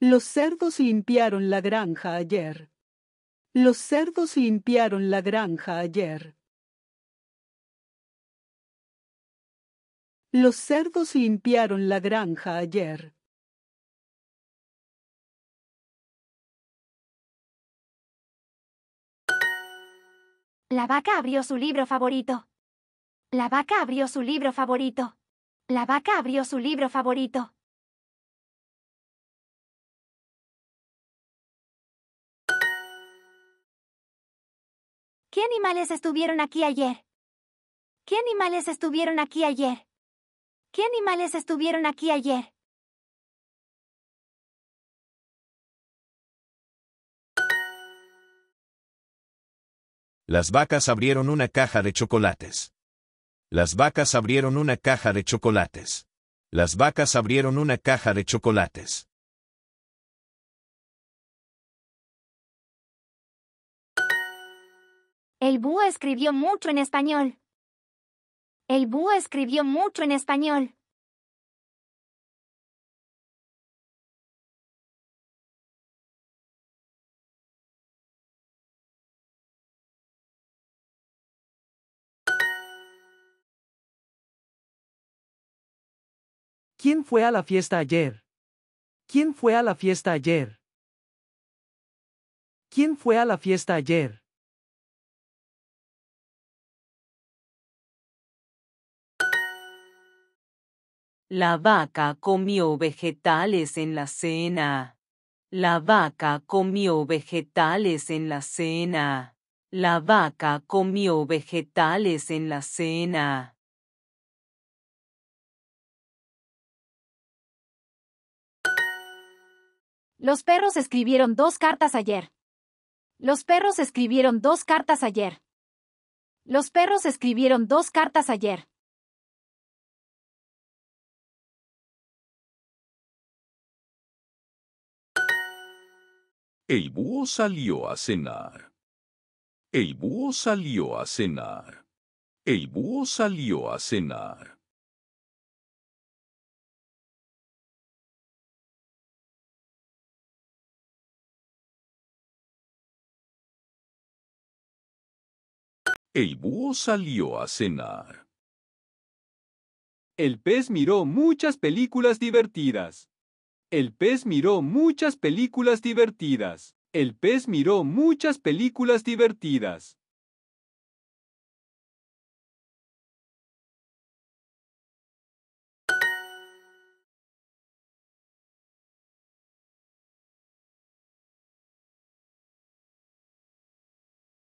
Los cerdos limpiaron la granja ayer. Los cerdos limpiaron la granja ayer. Los cerdos limpiaron la granja ayer. La vaca abrió su libro favorito. La vaca abrió su libro favorito. La vaca abrió su libro favorito. ¿Qué animales estuvieron aquí ayer? ¿Qué animales estuvieron aquí ayer? ¿Qué animales estuvieron aquí ayer? Las vacas abrieron una caja de chocolates. Las vacas abrieron una caja de chocolates. Las vacas abrieron una caja de chocolates. El búho escribió mucho en español. El búho escribió mucho en español. ¿Quién fue a la fiesta ayer? ¿Quién fue a la fiesta ayer? ¿Quién fue a la fiesta ayer? La vaca comió vegetales en la cena. La vaca comió vegetales en la cena. La vaca comió vegetales en la cena. Los perros escribieron dos cartas ayer. Los perros escribieron dos cartas ayer. Los perros escribieron dos cartas ayer. El búho salió a cenar. El búho salió a cenar. El búho salió a cenar. El búho salió a cenar. El pez miró muchas películas divertidas. El pez miró muchas películas divertidas. El pez miró muchas películas divertidas.